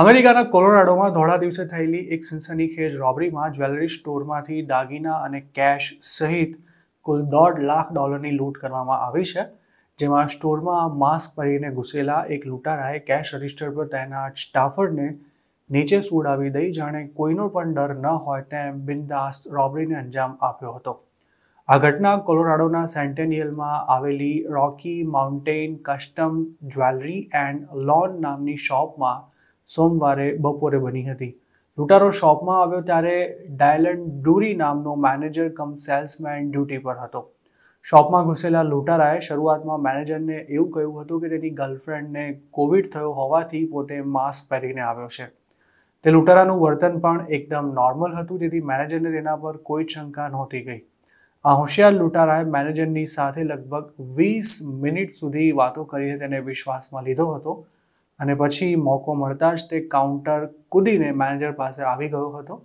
અમેરિકાના કોલોરાડોમાં ધોળા દિવસે થયેલી એક સનસનીખેજ રોબરીમાં જ્વેલરી સ્ટોરમાંથી દાગીના અને કેશ સહિત કુલ દોઢ લાખ ડોલરની લૂંટ કરવામાં આવી છે જેમાં સ્ટોરમાં માસ્ક પહેરીને ઘૂસેલા એક લૂંટારાએ કેશ રજિસ્ટર પર તૈનાત સ્ટાફરને નીચે સુડાવી દઈ જાણે કોઈનો પણ ડર ન હોય તેમ બિનદાસ રોબરીને અંજામ આપ્યો હતો આ ઘટના કોલોરાડોના સેન્ટેનિયલમાં આવેલી Rocky Mountain Custom Jewelry and Loan નામની શોપમાં સોમવારે બપોરે બની હતી લૂંટારો શોપમાં આવ્યો ત્યારે ડાયલન ડુરી નામનો મેનેજર કમ સેલ્સમેન ડ્યુટી પર હતો શોપમાં ઘૂસેલા લૂંટારાએ શરૂઆતમાં મેનેજરને એવું કહ્યું હતું કે તેની ગર્લફ્રેન્ડને કોવિડ થયો હોવાથી પોતે માસ્ક પહેરીને આવ્યો છે તે લૂંટારાનું વર્તન પણ એકદમ નોર્મલ હતું જેથી મેનેજરને તેના પર કોઈ શંકા નહોતી ગઈ આ હોશિયાર લૂંટારાએ મેનેજરની સાથે લગભગ વીસ મિનિટ સુધી વાતો કરીને તેને વિશ્વાસમાં લીધો હતો અને પછી મોકો મળતા જ તે કાઉન્ટર કૂદીને મેનેજર પાસે આવી ગયો હતો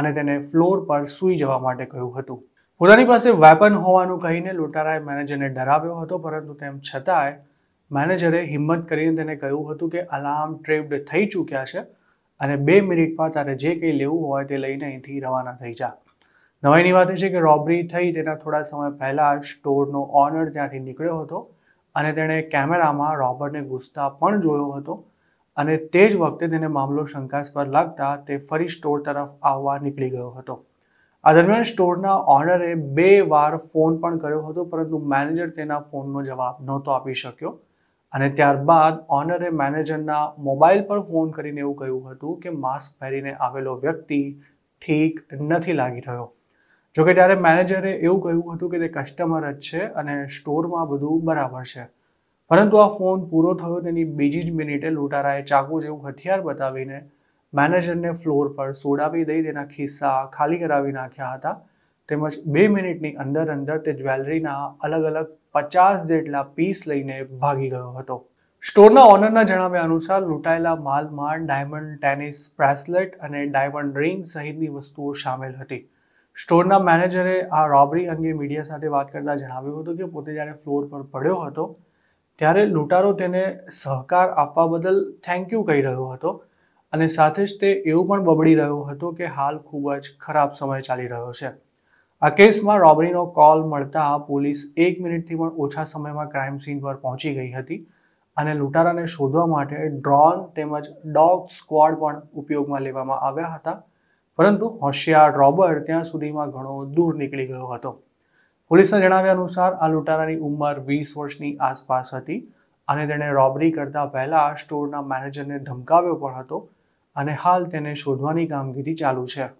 અને તેને ફ્લોર પર સૂઈ જવા માટે કહ્યું હતું પોતાની પાસે વેપન હોવાનું કહીને લોટારાએ મેનેજરને ડરાવ્યો હતો પરંતુ તેમ છતાંય મેનેજરે હિંમત કરીને તેને કહ્યું હતું કે અલાર્મ ટ્રેપ્ડ થઈ ચૂક્યા છે અને બે મિનિટમાં તારે જે કંઈ લેવું હોય તે લઈને અહીંથી રવાના થઈ જા નવાઈની વાત એ છે કે રોબરી થઈ તેના થોડા સમય પહેલાં સ્ટોરનો ઓનર ત્યાંથી નીકળ્યો હતો અને તેણે કેમેરામાં રોબર્ટને ઘૂસતા પણ જોયો હતો અને તે જ વખતે તેને મામલો શંકાસ્પદ લાગતા તે ફરી સ્ટોર તરફ આવવા નીકળી ગયો હતો આ દરમિયાન સ્ટોરના ઓનરે બે વાર ફોન પણ કર્યો હતો પરંતુ મેનેજર તેના ફોનનો જવાબ નહોતો આપી શક્યો અને ત્યારબાદ ઓનરે મેનેજરના મોબાઈલ પર ફોન કરીને એવું કહ્યું હતું કે માસ્ક પહેરીને આવેલો વ્યક્તિ ઠીક નથી લાગી રહ્યો જોકે ત્યારે મેનેજરે એવું કહ્યું હતું કે તે કસ્ટમર જ છે અને સ્ટોરમાં બધું બરાબર છે પરંતુ આ ફોન પૂરો થયો તેની બીજી જ મિનિટે લૂંટારાએ ચાકુ જેવું હથિયાર બતાવીને મેનેજરને ફ્લોર પર સોડાવી દઈ તેના ખિસ્સા ખાલી કરાવી નાખ્યા હતા તેમજ બે મિનિટની અંદર અંદર તે જ્વેલરીના અલગ અલગ પચાસ જેટલા પીસ લઈને ભાગી ગયો હતો સ્ટોરના ઓનરના જણાવ્યા અનુસાર લૂંટાયેલા માલમાં ડાયમંડ ટેનિસ બ્રેસલેટ અને ડાયમંડ રિંગ સહિતની વસ્તુઓ સામેલ હતી સ્ટોરના મેનેજરે આ રોબરી અંગે મીડિયા સાથે વાત કરતા જણાવ્યું હતું કે પોતે જ્યારે ફ્લોર પર પડ્યો હતો ત્યારે લૂંટારો તેને સહકાર આપવા બદલ થેન્ક યુ કહી રહ્યો હતો અને સાથે જ તે એવું પણ બબડી રહ્યો હતો કે હાલ ખૂબ જ ખરાબ સમય ચાલી રહ્યો છે આ કેસમાં રોબરીનો કોલ મળતા પોલીસ એક મિનિટથી પણ ઓછા સમયમાં ક્રાઇમ સીન પર પહોંચી ગઈ હતી અને લૂંટારાને શોધવા માટે ડ્રોન તેમજ ડોગ સ્ક્વોડ પણ ઉપયોગમાં લેવામાં આવ્યા હતા પરંતુ હોશિયાર રોબર્ટ ત્યાં સુધીમાં ઘણો દૂર નીકળી ગયો હતો પોલીસના જણાવ્યા અનુસાર આ લૂંટારાની ઉંમર વીસ વર્ષની આસપાસ હતી અને તેણે રોબરી કરતા પહેલાં સ્ટોરના મેનેજરને ધમકાવ્યો પણ હતો અને હાલ તેને શોધવાની કામગીરી ચાલુ છે